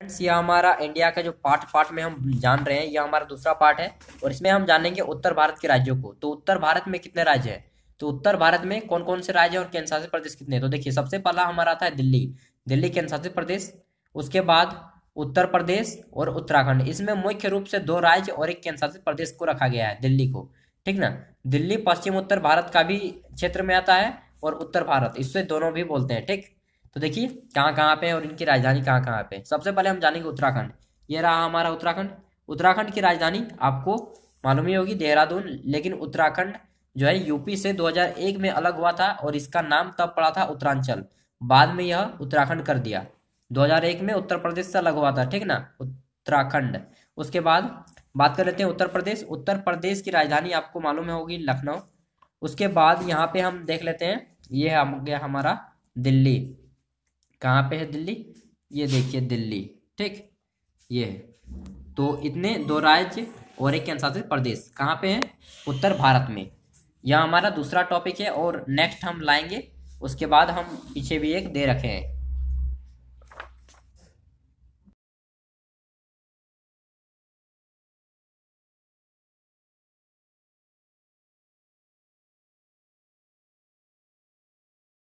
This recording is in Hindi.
फ्रेंड्स यह हमारा इंडिया का जो पार्ट पार्ट में हम जान रहे हैं यह हमारा दूसरा पार्ट है और इसमें हम जानेंगे उत्तर भारत के राज्यों को तो उत्तर भारत में कितने राज्य हैं तो उत्तर भारत में कौन कौन से राज्य और शासित प्रदेश कितने तो देखिए सबसे पहला हमारा आता है दिल्ली दिल्ली केंद्रशासित प्रदेश उसके बाद उत्तर प्रदेश और उत्तराखंड इसमें मुख्य रूप से दो राज्य और एक केंद्रशासित प्रदेश को रखा गया है दिल्ली को ठीक ना दिल्ली पश्चिम उत्तर भारत का भी क्षेत्र में आता है और उत्तर भारत इससे दोनों भी बोलते हैं ठीक तो देखिए कहाँ कहाँ पे और इनकी राजधानी कहाँ कहाँ पे सबसे पहले हम जानेंगे उत्तराखंड ये रहा हमारा उत्तराखंड उत्तराखंड की राजधानी आपको मालूम ही होगी देहरादून लेकिन उत्तराखंड जो है यूपी से 2001 में अलग हुआ था और इसका नाम तब पड़ा था उत्तरांचल बाद में यह उत्तराखंड कर दिया 2001 में उत्तर प्रदेश से अलग हुआ था ठीक ना उत्तराखंड उसके बाद बात कर लेते हैं उत्तर प्रदेश उत्तर प्रदेश की राजधानी आपको मालूम होगी लखनऊ उसके बाद यहाँ पे हम देख लेते हैं ये हम गया हमारा दिल्ली कहाँ पे है दिल्ली ये देखिए दिल्ली ठीक ये है तो इतने दो राज्य और एक केंद्रशासित प्रदेश कहाँ पे है उत्तर भारत में यह हमारा दूसरा टॉपिक है और नेक्स्ट हम लाएंगे उसके बाद हम पीछे भी एक दे रखे हैं